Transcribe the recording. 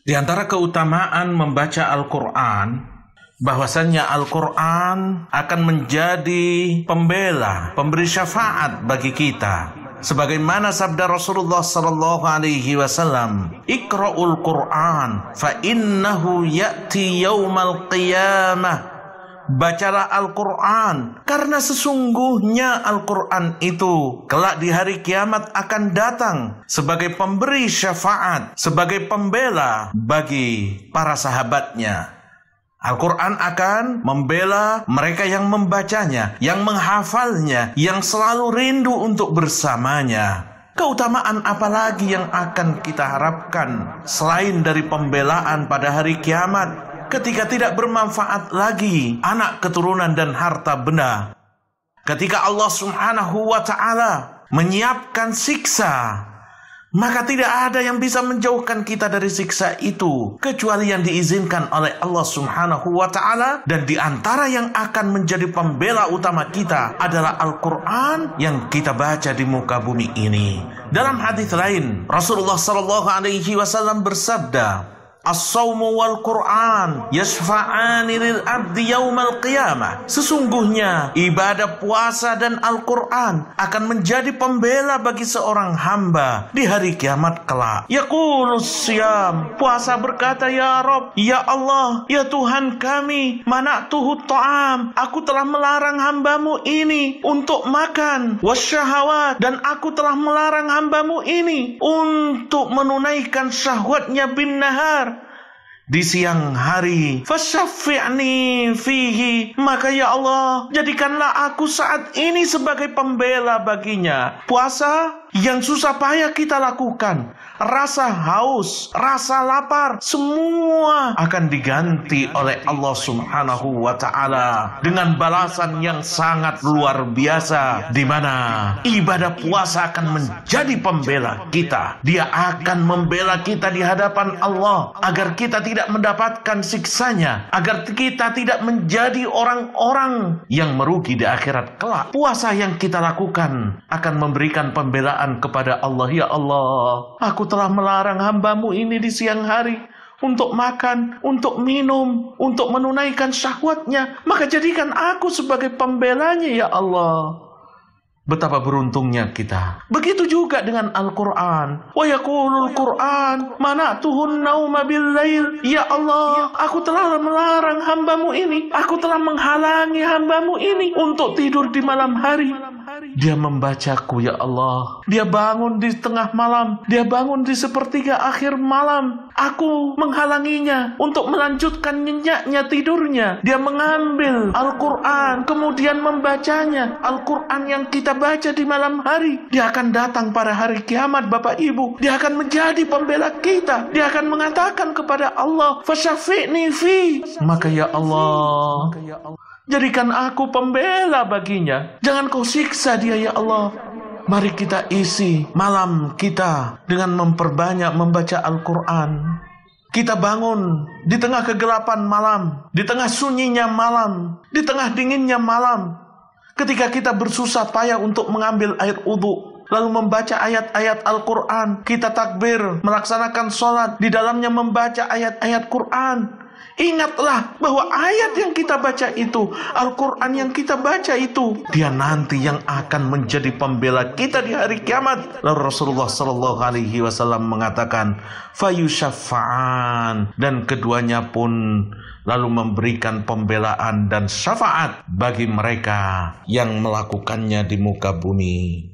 Di antara keutamaan membaca Al-Quran, bahwasannya Al-Quran akan menjadi pembela, pemberi syafaat bagi kita. Sebagaimana sabda Rasulullah sallallahu alaihi wasallam, "Iqra'ul Qur'an fa innahu ya'ti yaumal qiyamah bacalah Al-Quran. Karena sesungguhnya Al-Quran itu kelak di hari kiamat akan datang sebagai pemberi syafaat, sebagai pembela bagi para sahabatnya. Al-Quran akan membela mereka yang membacanya, yang menghafalnya, yang selalu rindu untuk bersamanya. Keutamaan apa lagi yang akan kita harapkan selain dari pembelaan pada hari kiamat ketika tidak bermanfaat lagi anak keturunan dan harta benda. Ketika Allah Subhanahu wa taala menyiapkan siksa, maka tidak ada yang bisa menjauhkan kita dari siksa itu kecuali yang diizinkan oleh Allah Subhanahu wa taala dan di antara yang akan menjadi pembela utama kita adalah Al-Qur'an yang kita baca di muka bumi ini. Dalam hadis lain, Rasulullah sallallahu alaihi wasallam bersabda, As-sawmu wal Qur'an yashfa'ani lil abdi yaumal qiyamah. Sesungguhnya ibadah puasa dan Al-Qur'an akan menjadi pembela bagi seorang hamba di hari kiamat kelak. Yaqulu siyam, puasa berkata ya Rob, ya Allah, ya Tuhan kami, mana tuhu ta'am, aku telah melarang hambamu ini untuk makan wasyahawat dan aku telah melarang hambamu ini untuk menunaikan syahwatnya bin nahar di siang hari. Fasyafi'ni fihi. Maka ya Allah, jadikanlah aku saat ini sebagai pembela baginya. Puasa yang susah payah kita lakukan, rasa haus, rasa lapar, semua akan diganti oleh Allah Subhanahu wa taala dengan balasan yang sangat luar biasa di mana ibadah puasa akan menjadi pembela kita. Dia akan membela kita di hadapan Allah agar kita tidak mendapatkan siksanya, agar kita tidak menjadi orang-orang yang merugi di akhirat kelak. Puasa yang kita lakukan akan memberikan pembelaan permintaan kepada Allah, Ya Allah, aku telah melarang hambamu ini di siang hari untuk makan, untuk minum, untuk menunaikan syahwatnya. Maka jadikan aku sebagai pembelanya, Ya Allah. Betapa beruntungnya kita. Begitu juga dengan Al-Quran. Wa yakulul Quran, mana tuhun nauma lail. Ya Allah, aku telah melarang hambamu ini. Aku telah menghalangi hambamu ini untuk tidur di malam hari. Dia membacaku, ya Allah. Dia bangun di tengah malam. Dia bangun di sepertiga akhir malam. Aku menghalanginya untuk melanjutkan nyenyaknya tidurnya. Dia mengambil Al-Quran, kemudian membacanya. Al-Quran yang kita baca di malam hari. Dia akan datang pada hari kiamat, Bapak Ibu. Dia akan menjadi pembela kita. Dia akan mengatakan kepada Allah, Fasyafi'ni fi. Maka ya Allah, Maka ya Allah Jadikan aku pembela baginya. Jangan kau siksa dia ya Allah. Mari kita isi malam kita dengan memperbanyak membaca Al-Quran. Kita bangun di tengah kegelapan malam, di tengah sunyinya malam, di tengah dinginnya malam. Ketika kita bersusah payah untuk mengambil air uduk lalu membaca ayat-ayat Al-Quran, kita takbir, melaksanakan sholat, di dalamnya membaca ayat-ayat Quran, Ingatlah bahwa ayat yang kita baca itu, Al-Quran yang kita baca itu, dia nanti yang akan menjadi pembela kita di hari kiamat. Lalu Rasulullah Shallallahu Alaihi Wasallam mengatakan, "Fayushafaan" dan keduanya pun lalu memberikan pembelaan dan syafaat bagi mereka yang melakukannya di muka bumi.